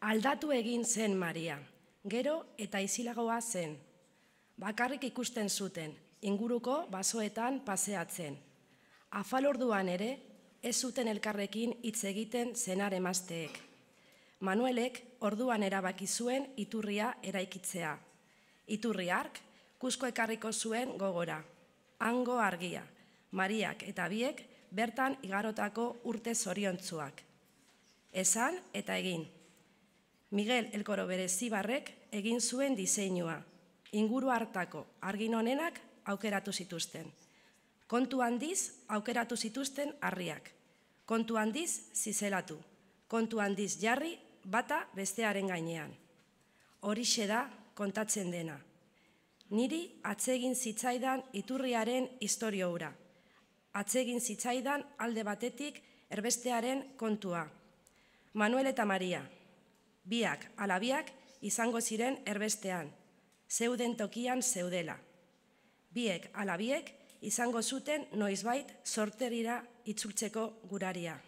aldatu egin zen Maria, gero eta izilagoa zen, bakarrik ikusten zuten, inguruko basoetan paseatzen. Afalorduan ere, ez zuten elkarrekin hitz egiten zenar emasteek. Manuelek orduan erabaki zuen iturria eraikitzea. Iturriark, kusko zuen gogora. Ango argia, Mariak eta biek bertan igarotako urte zoriontzuak. Esan eta egin. Miguel Elkoro Berezibarrek egin zuen diseinua, inguru hartako argin honenak aukeratu zituzten. Kontu handiz aukeratu zituzten harriak. Kontu handiz zizelatu. Kontu handiz jarri bata bestearen gainean. Horixe da kontatzen dena. Niri atzegin zitzaidan iturriaren historio hura. Atzegin zitzaidan alde batetik erbestearen kontua. Manuel eta Maria, biak alabiak izango ziren erbestean, zeuden tokian zeudela. Biek alabiek izango zuten noizbait sorterira itzultzeko guraria.